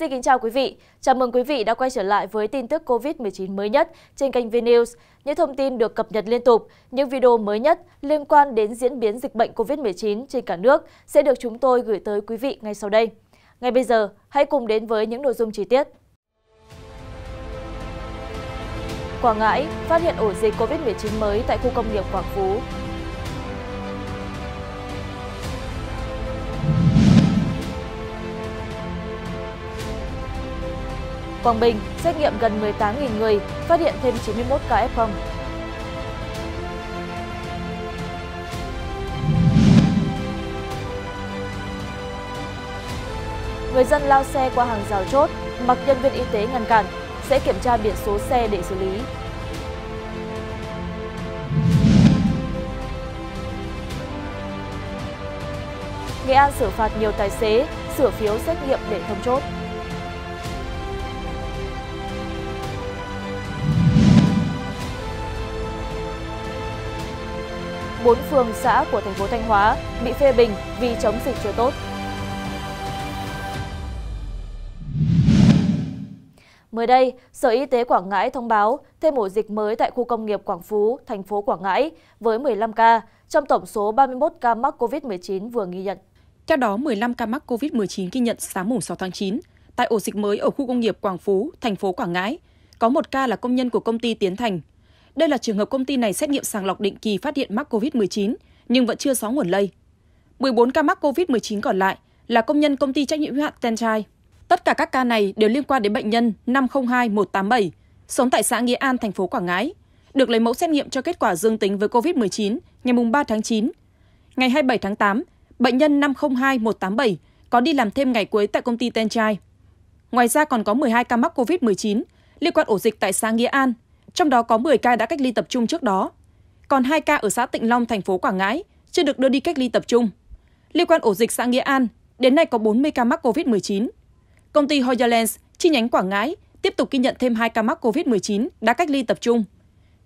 Xin kính chào quý vị. Chào mừng quý vị đã quay trở lại với tin tức COVID-19 mới nhất trên kênh VNews. Những thông tin được cập nhật liên tục, những video mới nhất liên quan đến diễn biến dịch bệnh COVID-19 trên cả nước sẽ được chúng tôi gửi tới quý vị ngay sau đây. Ngay bây giờ, hãy cùng đến với những nội dung chi tiết. Quảng Ngãi phát hiện ổ dịch COVID-19 mới tại khu công nghiệp Quảng Phú. Quảng Bình xét nghiệm gần 18.000 người, phát hiện thêm 91 ca F0. Người dân lao xe qua hàng rào chốt, mặc nhân viên y tế ngăn cản, sẽ kiểm tra biển số xe để xử lý. Nghệ An xử phạt nhiều tài xế, sửa phiếu xét nghiệm để thông chốt. bốn phường xã của thành phố thanh hóa bị phê bình vì chống dịch chưa tốt Mới đây, Sở Y tế Quảng Ngãi thông báo thêm ổ dịch mới tại khu công nghiệp Quảng Phú, thành phố Quảng Ngãi với 15 ca trong tổng số 31 ca mắc COVID-19 vừa ghi nhận. Theo đó, 15 ca mắc COVID-19 ghi nhận sáng 6 tháng 9 tại ổ dịch mới ở khu công nghiệp Quảng Phú, thành phố Quảng Ngãi. Có một ca là công nhân của công ty Tiến Thành, đây là trường hợp công ty này xét nghiệm sàng lọc định kỳ phát hiện mắc COVID-19 nhưng vẫn chưa rõ nguồn lây. 14 ca mắc COVID-19 còn lại là công nhân công ty trách nhiệm hữu hạn Tenchai. Tất cả các ca này đều liên quan đến bệnh nhân 502187, sống tại xã Nghĩa An, thành phố Quảng Ngãi, được lấy mẫu xét nghiệm cho kết quả dương tính với COVID-19 ngày 3 tháng 9. Ngày 27 tháng 8, bệnh nhân 502187 có đi làm thêm ngày cuối tại công ty Tenchai. Ngoài ra còn có 12 ca mắc COVID-19 liên quan ổ dịch tại xã Nghĩa An trong đó có một ca đã cách ly tập trung trước đó. Còn hai ca ở xã Tịnh Long, thành phố Quảng Ngãi chưa được đưa đi cách ly tập trung. Liên quan ổ dịch xã Nghĩa An, đến nay có 40 ca mắc COVID-19. Công ty Hoyalens chi nhánh Quảng Ngãi tiếp tục ghi nhận thêm 2 ca mắc COVID-19 đã cách ly tập trung.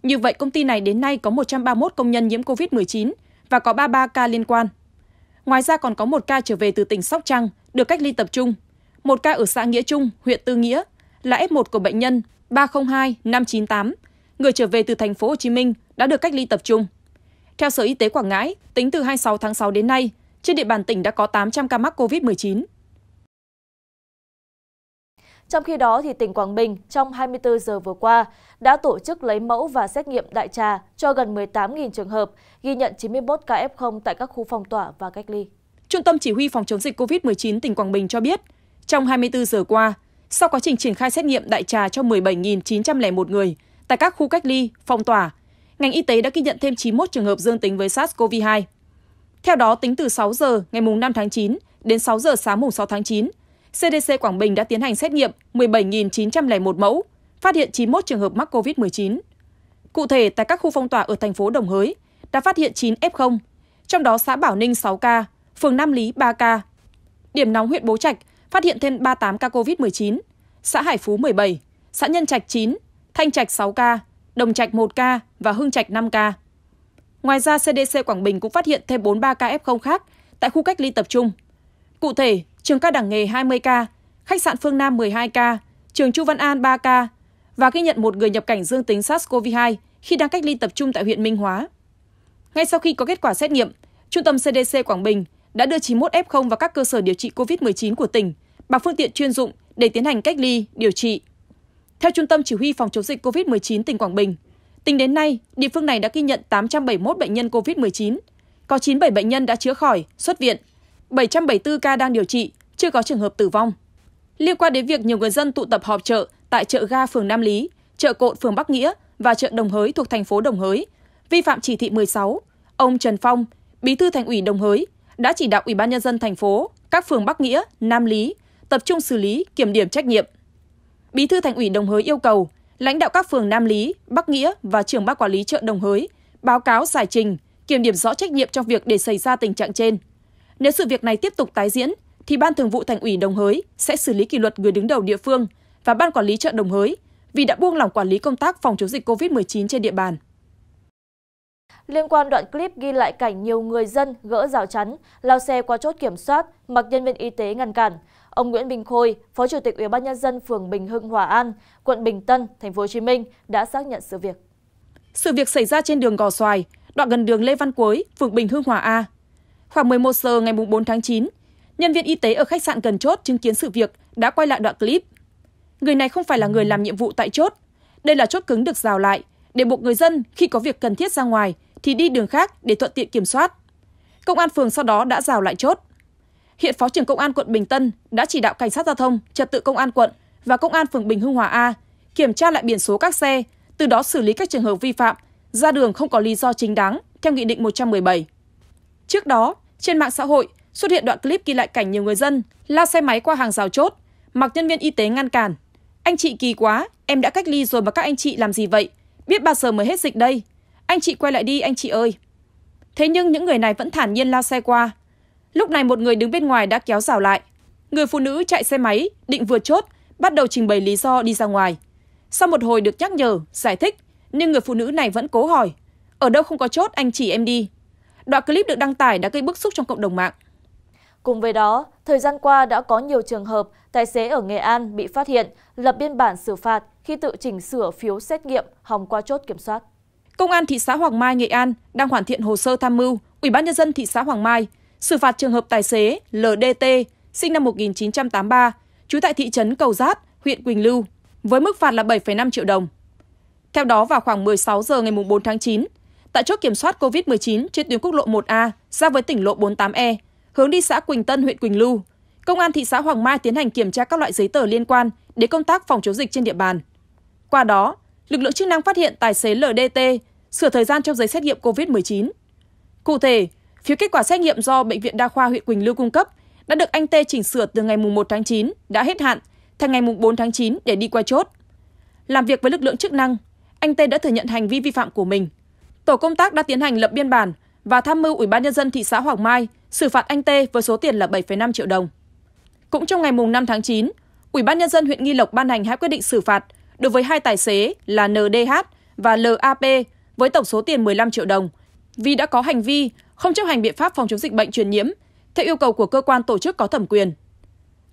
Như vậy, công ty này đến nay có 131 công nhân nhiễm COVID-19 và có 33 ca liên quan. Ngoài ra còn có một ca trở về từ tỉnh Sóc Trăng được cách ly tập trung, một ca ở xã Nghĩa Trung, huyện Tư Nghĩa là F1 của bệnh nhân 302 598 người trở về từ thành phố Hồ Chí Minh đã được cách ly tập trung. Theo Sở Y tế Quảng Ngãi, tính từ 26 tháng 6 đến nay, trên địa bàn tỉnh đã có 800 ca mắc COVID-19. Trong khi đó, thì tỉnh Quảng Bình trong 24 giờ vừa qua đã tổ chức lấy mẫu và xét nghiệm đại trà cho gần 18.000 trường hợp, ghi nhận 91 ca F0 tại các khu phong tỏa và cách ly. Trung tâm Chỉ huy Phòng chống dịch COVID-19 tỉnh Quảng Bình cho biết, trong 24 giờ qua, sau quá trình triển khai xét nghiệm đại trà cho 17.901 người tại các khu cách ly, phong tỏa, ngành y tế đã ghi nhận thêm 91 trường hợp dương tính với SARS-CoV-2. Theo đó, tính từ 6 giờ ngày 5 tháng 9 đến 6 giờ sáng mùng 6 tháng 9, CDC Quảng Bình đã tiến hành xét nghiệm 17.901 mẫu, phát hiện 91 trường hợp mắc COVID-19. Cụ thể, tại các khu phong tỏa ở thành phố Đồng Hới đã phát hiện 9 F0, trong đó xã Bảo Ninh 6 ca, phường Nam Lý 3 ca. Điểm nóng huyện Bố Trạch phát hiện thêm 38 ca COVID 19, xã Hải Phú 17, xã Nhân Trạch 9, Thanh Trạch 6 ca, Đồng Trạch 1 ca và Hưng Trạch 5 ca. Ngoài ra, CDC Quảng Bình cũng phát hiện thêm 43 ca F0 khác tại khu cách ly tập trung. Cụ thể, trường cao đẳng nghề 20 ca, khách sạn Phương Nam 12 ca, trường Chu Văn An 3 ca và ghi nhận một người nhập cảnh dương tính SARS-CoV-2 khi đang cách ly tập trung tại huyện Minh Hóa. Ngay sau khi có kết quả xét nghiệm, Trung tâm CDC Quảng Bình đã đưa 91 F0 vào các cơ sở điều trị COVID-19 của tỉnh bằng phương tiện chuyên dụng để tiến hành cách ly, điều trị. Theo Trung tâm Chỉ huy Phòng chống dịch COVID-19 tỉnh Quảng Bình, tính đến nay, địa phương này đã ghi nhận 871 bệnh nhân COVID-19, có 97 bệnh nhân đã chữa khỏi, xuất viện, 774 ca đang điều trị, chưa có trường hợp tử vong. Liên quan đến việc nhiều người dân tụ tập họp chợ tại chợ ga phường Nam Lý, chợ Cộn phường Bắc Nghĩa và chợ Đồng Hới thuộc thành phố Đồng Hới, vi phạm chỉ thị 16, ông Trần Phong, Bí thư Thành ủy Đồng Hới đã chỉ đạo Ủy ban nhân dân thành phố, các phường Bắc Nghĩa, Nam Lý tập trung xử lý, kiểm điểm trách nhiệm. Bí thư Thành ủy Đồng Hới yêu cầu lãnh đạo các phường Nam Lý, Bắc Nghĩa và trưởng ban quản lý chợ Đồng Hới báo cáo giải trình, kiểm điểm rõ trách nhiệm trong việc để xảy ra tình trạng trên. Nếu sự việc này tiếp tục tái diễn thì ban thường vụ Thành ủy Đồng Hới sẽ xử lý kỷ luật người đứng đầu địa phương và ban quản lý chợ Đồng Hới vì đã buông lỏng quản lý công tác phòng chống dịch COVID-19 trên địa bàn. Liên quan đoạn clip ghi lại cảnh nhiều người dân gỡ rào chắn, lao xe qua chốt kiểm soát, mặc nhân viên y tế ngăn cản, ông nguyễn bình khôi phó chủ tịch Ủy ban Nhân dân phường bình hưng hòa an quận bình tân Thành phố Hồ Chí Minh đã xác nhận sự việc sự việc xảy ra trên đường gò xoài đoạn gần đường lê văn quới phường bình hưng hòa a khoảng 11 giờ ngày 4 tháng 9 nhân viên y tế ở khách sạn gần chốt chứng kiến sự việc đã quay lại đoạn clip người này không phải là người làm nhiệm vụ tại chốt đây là chốt cứng được rào lại để buộc người dân khi có việc cần thiết ra ngoài thì đi đường khác để thuận tiện kiểm soát. Công an phường sau đó đã rào lại chốt hiện phó trưởng công an quận bình tân đã chỉ đạo cảnh sát giao thông trật tự công an quận và công an phường bình hưng hòa a kiểm tra lại biển số các xe từ đó xử lý các trường hợp vi phạm ra đường không có lý do chính đáng theo nghị định 117. Trước đó, trên mạng xã hội xuất hiện đoạn clip ghi lại cảnh nhiều người dân la xe máy qua hàng rào chốt, mặc nhân viên y tế ngăn cản. Anh chị kỳ quá, em đã cách ly rồi mà các anh chị làm gì vậy? Biết bao giờ mới hết dịch đây? Anh chị quay lại đi anh chị ơi. Thế nhưng những người này vẫn thản nhiên la xe qua, Lúc này một người đứng bên ngoài đã kéo rào lại. Người phụ nữ chạy xe máy, định vượt chốt, bắt đầu trình bày lý do đi ra ngoài. Sau một hồi được nhắc nhở, giải thích, nhưng người phụ nữ này vẫn cố hỏi, ở đâu không có chốt anh chỉ em đi. Đoạn clip được đăng tải đã gây bức xúc trong cộng đồng mạng. Cùng với đó, thời gian qua đã có nhiều trường hợp tài xế ở Nghệ An bị phát hiện, lập biên bản xử phạt khi tự chỉnh sửa phiếu xét nghiệm hòng qua chốt kiểm soát. Công an thị xã Hoàng Mai, Nghệ An đang hoàn thiện hồ sơ tham mưu Ủy ban nhân dân thị xã Hoàng Mai xử phạt trường hợp tài xế LDT sinh năm 1983, trú tại thị trấn Cầu Giát, huyện Quỳnh Lưu, với mức phạt là 7,5 triệu đồng. Theo đó, vào khoảng 16 giờ ngày 4 tháng 9, tại chốt kiểm soát COVID-19 trên tuyến quốc lộ 1A ra với tỉnh lộ 48E, hướng đi xã Quỳnh Tân, huyện Quỳnh Lưu, Công an thị xã Hoàng Mai tiến hành kiểm tra các loại giấy tờ liên quan đến công tác phòng chống dịch trên địa bàn. Qua đó, lực lượng chức năng phát hiện tài xế LDT sửa thời gian trong giấy xét nghiệm COVID-19. Cụ thể, phiếu kết quả xét nghiệm do Bệnh viện Đa khoa huyện Quỳnh Lưu cung cấp đã được anh Tê chỉnh sửa từ ngày 1 tháng 9 đã hết hạn thành ngày 4 tháng 9 để đi qua chốt. Làm việc với lực lượng chức năng, anh Tê đã thừa nhận hành vi vi phạm của mình. Tổ công tác đã tiến hành lập biên bản và tham mưu Ủy ban nhân dân thị xã Hoàng Mai xử phạt anh Tê với số tiền là 7,5 triệu đồng. Cũng trong ngày 5 tháng 9, Ủy ban nhân dân huyện Nghi Lộc ban hành hai quyết định xử phạt đối với hai tài xế là NDH và LAP với tổng số tiền 15 triệu đồng – vì đã có hành vi không chấp hành biện pháp phòng chống dịch bệnh truyền nhiễm theo yêu cầu của cơ quan tổ chức có thẩm quyền.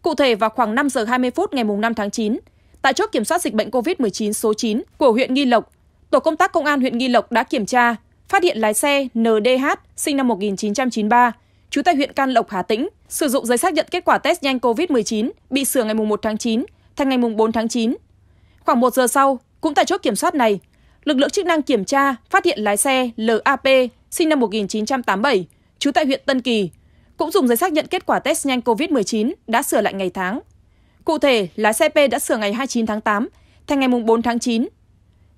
Cụ thể vào khoảng 5 giờ 20 phút ngày 5 tháng 9, tại chốt kiểm soát dịch bệnh COVID-19 số 9 của huyện Nghi Lộc, tổ công tác công an huyện Nghi Lộc đã kiểm tra, phát hiện lái xe NDH sinh năm 1993, trú tại huyện Can Lộc, Hà Tĩnh, sử dụng giấy xác nhận kết quả test nhanh COVID-19 bị sửa ngày 1 tháng 9 thành ngày 4 tháng 9. Khoảng 1 giờ sau, cũng tại chốt kiểm soát này, lực lượng chức năng kiểm tra phát hiện lái xe lap sinh năm 1987 trú tại huyện tân kỳ cũng dùng giấy xác nhận kết quả test nhanh covid 19 đã sửa lại ngày tháng cụ thể lái xe p đã sửa ngày 29 tháng 8 thành ngày 4 tháng 9.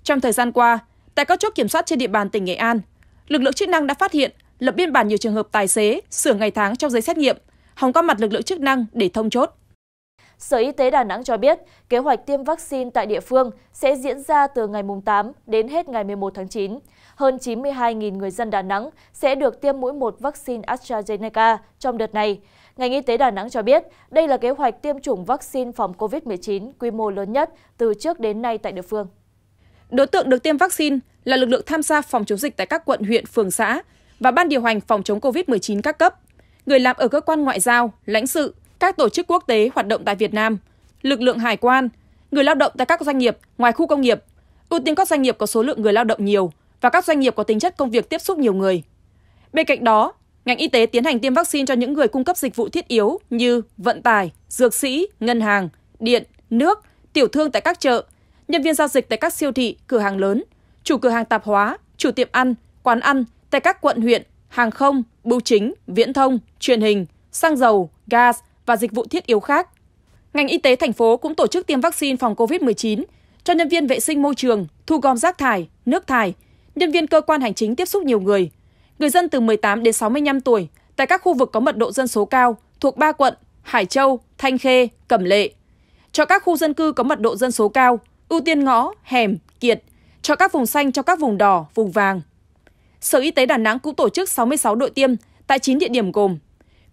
trong thời gian qua tại các chốt kiểm soát trên địa bàn tỉnh nghệ an lực lượng chức năng đã phát hiện lập biên bản nhiều trường hợp tài xế sửa ngày tháng trong giấy xét nghiệm hòng qua mặt lực lượng chức năng để thông chốt sở y tế đà nẵng cho biết kế hoạch tiêm vaccine tại địa phương sẽ diễn ra từ ngày tám đến hết ngày một một tháng chín hơn chín mươi hai người dân đà nẵng sẽ được tiêm mũi một vaccine astrazeneca trong đợt này ngành y tế đà nẵng cho biết đây là kế hoạch tiêm chủng vaccine phòng covid 19 quy mô lớn nhất từ trước đến nay tại địa phương đối tượng được tiêm vaccine là lực lượng tham gia phòng chống dịch tại các quận huyện phường xã và ban điều hành phòng chống covid 19 các cấp người làm ở cơ quan ngoại giao lãnh sự các tổ chức quốc tế hoạt động tại Việt Nam, lực lượng hải quan, người lao động tại các doanh nghiệp ngoài khu công nghiệp, ưu tiên các doanh nghiệp có số lượng người lao động nhiều và các doanh nghiệp có tính chất công việc tiếp xúc nhiều người. Bên cạnh đó, ngành y tế tiến hành tiêm vaccine cho những người cung cấp dịch vụ thiết yếu như vận tải, dược sĩ, ngân hàng, điện, nước, tiểu thương tại các chợ, nhân viên giao dịch tại các siêu thị, cửa hàng lớn, chủ cửa hàng tạp hóa, chủ tiệm ăn, quán ăn tại các quận huyện, hàng không, bưu chính, viễn thông, truyền hình, xăng dầu, gas, và dịch vụ thiết yếu khác. Ngành y tế thành phố cũng tổ chức tiêm vaccine phòng COVID-19 cho nhân viên vệ sinh môi trường, thu gom rác thải, nước thải, nhân viên cơ quan hành chính tiếp xúc nhiều người, người dân từ 18 đến 65 tuổi tại các khu vực có mật độ dân số cao thuộc ba quận Hải Châu, Thanh Khê, Cẩm Lệ. Cho các khu dân cư có mật độ dân số cao, ưu tiên ngõ, hẻm, kiệt, cho các vùng xanh, cho các vùng đỏ, vùng vàng. Sở Y tế Đà Nẵng cũng tổ chức 66 đội tiêm tại 9 địa điểm gồm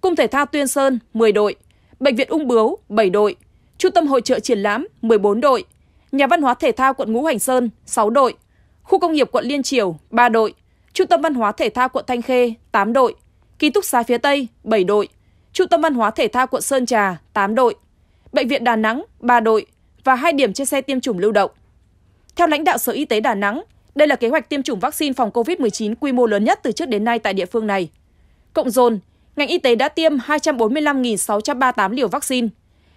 Cung thể thao Tuyên Sơn 10 đội, Bệnh viện Ung Bướu 7 đội, Trung tâm hội trợ triển lãm 14 đội, Nhà văn hóa thể thao quận Ngũ Hành Sơn 6 đội, Khu công nghiệp quận Liên Triều 3 đội, Trung tâm văn hóa thể thao quận Thanh Khê 8 đội, Ký túc xá phía Tây 7 đội, Trung tâm văn hóa thể thao quận Sơn Trà 8 đội, Bệnh viện Đà Nẵng 3 đội và hai điểm trên xe tiêm chủng lưu động. Theo lãnh đạo Sở Y tế Đà Nẵng, đây là kế hoạch tiêm chủng vaccine phòng COVID-19 quy mô lớn nhất từ trước đến nay tại địa phương này. Cộng dồn, ngành y tế đã tiêm 245 638 liều vaccine,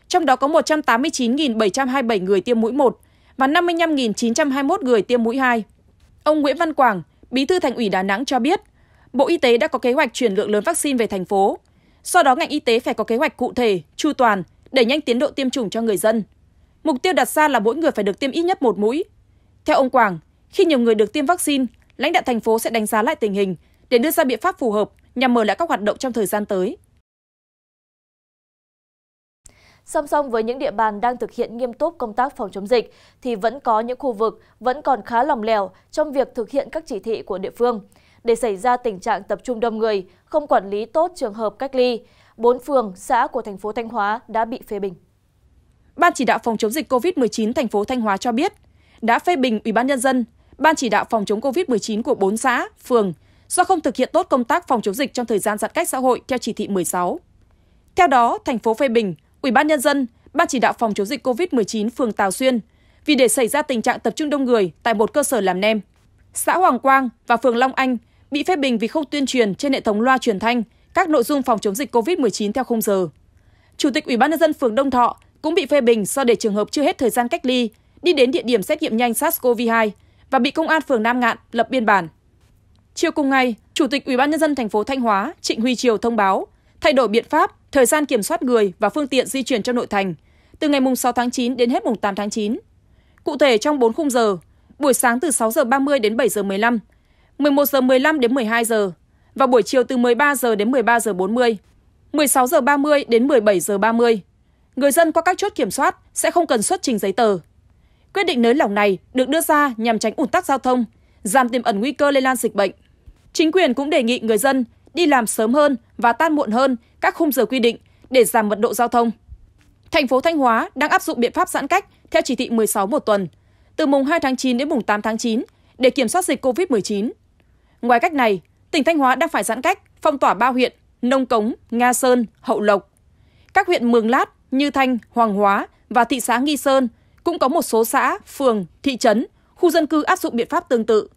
trong đó có 189 727 người tiêm mũi 1 và 55 921 người tiêm mũi 2. Ông Nguyễn Văn Quảng, Bí thư Thành ủy Đà Nẵng cho biết, Bộ Y tế đã có kế hoạch chuyển lượng lớn vaccine về thành phố. Sau đó ngành y tế phải có kế hoạch cụ thể, chu toàn, để nhanh tiến độ tiêm chủng cho người dân. Mục tiêu đặt ra là mỗi người phải được tiêm ít nhất một mũi. Theo ông Quảng, khi nhiều người được tiêm vaccine, lãnh đạo thành phố sẽ đánh giá lại tình hình để đưa ra biện pháp phù hợp nhằm mở lại các hoạt động trong thời gian tới. Song song với những địa bàn đang thực hiện nghiêm túc công tác phòng chống dịch thì vẫn có những khu vực vẫn còn khá lòng lẻo trong việc thực hiện các chỉ thị của địa phương. Để xảy ra tình trạng tập trung đông người, không quản lý tốt trường hợp cách ly, bốn phường, xã của thành phố Thanh Hóa đã bị phê bình. Ban chỉ đạo phòng chống dịch COVID-19 thành phố Thanh Hóa cho biết đã phê bình Ủy ban nhân dân, Ban chỉ đạo phòng chống COVID-19 của 4 xã, phường do không thực hiện tốt công tác phòng chống dịch trong thời gian giãn cách xã hội theo chỉ thị 16. Theo đó, thành phố phê bình, Ủy ban nhân dân, Ban chỉ đạo phòng chống dịch COVID-19 phường Tào Xuyên vì để xảy ra tình trạng tập trung đông người tại một cơ sở làm nem. Xã Hoàng Quang và phường Long Anh bị phê bình vì không tuyên truyền trên hệ thống loa truyền thanh các nội dung phòng chống dịch COVID-19 theo khung giờ. Chủ tịch Ủy ban nhân dân phường Đông Thọ cũng bị phê bình do để trường hợp chưa hết thời gian cách ly, đi đến địa điểm xét nghiệm nhanh SARS-CoV-2 và bị công an phường Nam Ngạn lập biên bản. Chiều cùng ngày, Chủ tịch UBND thành phố Thanh Hóa Trịnh Huy Triều thông báo thay đổi biện pháp, thời gian kiểm soát người và phương tiện di chuyển trong nội thành từ ngày 6 tháng 9 đến hết mùng 8 tháng 9. Cụ thể trong 4 khung giờ, buổi sáng từ 6 giờ 30 đến 7 giờ 15, 11 giờ 15 đến 12 giờ và buổi chiều từ 13 giờ đến 13 giờ 40, 16 giờ 30 đến 17 giờ 30. Người dân qua các chốt kiểm soát sẽ không cần xuất trình giấy tờ. Quyết định nới lỏng này được đưa ra nhằm tránh ủn tắc giao thông, giảm tiềm ẩn nguy cơ lây lan dịch bệnh. Chính quyền cũng đề nghị người dân đi làm sớm hơn và tan muộn hơn các khung giờ quy định để giảm mật độ giao thông. Thành phố Thanh Hóa đang áp dụng biện pháp giãn cách theo chỉ thị 16 một tuần, từ mùng 2 tháng 9 đến mùng 8 tháng 9 để kiểm soát dịch COVID-19. Ngoài cách này, tỉnh Thanh Hóa đang phải giãn cách, phong tỏa ba huyện Nông Cống, Nga Sơn, Hậu Lộc. Các huyện Mường Lát, Như Thanh, Hoàng Hóa và thị xã Nghi Sơn cũng có một số xã, phường, thị trấn, khu dân cư áp dụng biện pháp tương tự.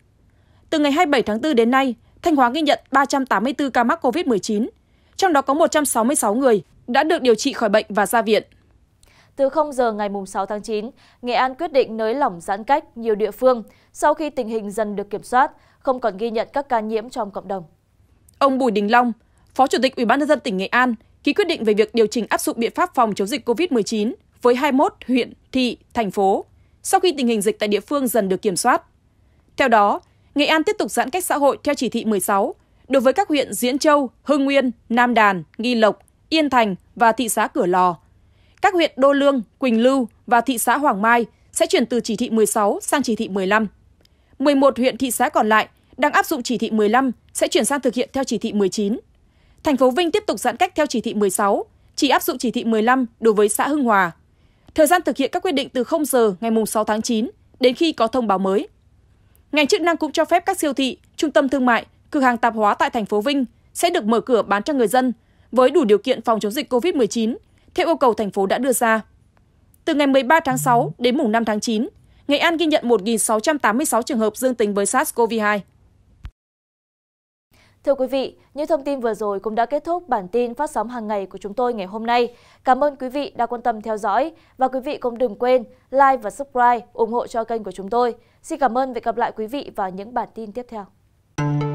Từ ngày 27 tháng 4 đến nay, Thanh Hóa ghi nhận 384 ca mắc COVID-19, trong đó có 166 người đã được điều trị khỏi bệnh và ra viện. Từ 0 giờ ngày 6 tháng 9, Nghệ An quyết định nới lỏng giãn cách nhiều địa phương sau khi tình hình dần được kiểm soát, không còn ghi nhận các ca nhiễm trong cộng đồng. Ông Bùi Đình Long, Phó Chủ tịch Ủy ban nhân dân tỉnh Nghệ An, ký quyết định về việc điều chỉnh áp dụng biện pháp phòng chống dịch COVID-19 với 21 huyện, thị, thành phố sau khi tình hình dịch tại địa phương dần được kiểm soát. Theo đó, Nghệ An tiếp tục giãn cách xã hội theo chỉ thị 16 đối với các huyện Diễn Châu, Hưng Nguyên, Nam Đàn, Nghi Lộc, Yên Thành và thị xã Cửa Lò. Các huyện Đô Lương, Quỳnh Lưu và thị xã Hoàng Mai sẽ chuyển từ chỉ thị 16 sang chỉ thị 15. 11 huyện thị xã còn lại đang áp dụng chỉ thị 15 sẽ chuyển sang thực hiện theo chỉ thị 19. Thành phố Vinh tiếp tục giãn cách theo chỉ thị 16, chỉ áp dụng chỉ thị 15 đối với xã Hưng Hòa. Thời gian thực hiện các quyết định từ 0 giờ ngày 6 tháng 9 đến khi có thông báo mới. Ngành chức năng cũng cho phép các siêu thị, trung tâm thương mại, cửa hàng tạp hóa tại thành phố Vinh sẽ được mở cửa bán cho người dân với đủ điều kiện phòng chống dịch COVID-19 theo yêu cầu thành phố đã đưa ra. Từ ngày 13 tháng 6 đến mùng 5 tháng 9, Nghệ An ghi nhận 1.686 trường hợp dương tính với SARS-CoV-2. Thưa quý vị, những thông tin vừa rồi cũng đã kết thúc bản tin phát sóng hàng ngày của chúng tôi ngày hôm nay. Cảm ơn quý vị đã quan tâm theo dõi và quý vị cũng đừng quên like và subscribe ủng hộ cho kênh của chúng tôi. Xin cảm ơn và gặp lại quý vị vào những bản tin tiếp theo.